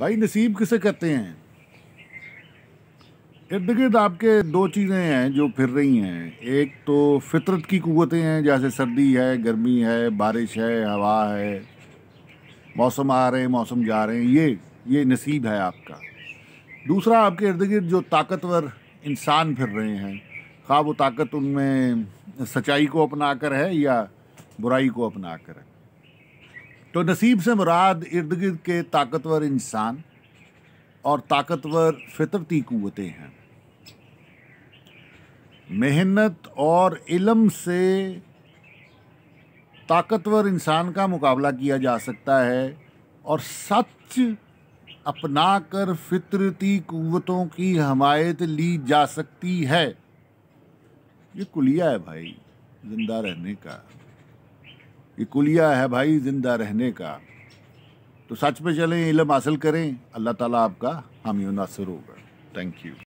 भाई नसीब किसे कहते हैं इर्द गिर्द आपके दो चीज़ें हैं जो फिर रही हैं एक तो फितरत की कुतें हैं जैसे सर्दी है गर्मी है बारिश है हवा है मौसम आ रहे हैं मौसम जा रहे हैं ये ये नसीब है आपका दूसरा आपके इर्द गिर्द जो ताकतवर इंसान फिर रहे हैं खा वो ताकत उनमें सच्चाई को अपना कर है या बुराई को अपना कर है तो नसीब से मुराद इर्द गिर्द के ताकतवर इंसान और ताकतवर फितरती क़वतें हैं मेहनत और इलम से ताकतवर इंसान का मुकाबला किया जा सकता है और सच अपना कर फितरती क़वतों की हमायत ली जा सकती है ये कुलिया है भाई ज़िंदा रहने का ये कुलिया है भाई ज़िंदा रहने का तो सच पे चलें इलम हासिल करें अल्लाह ताला आपका हामी नासिर होगा थैंक यू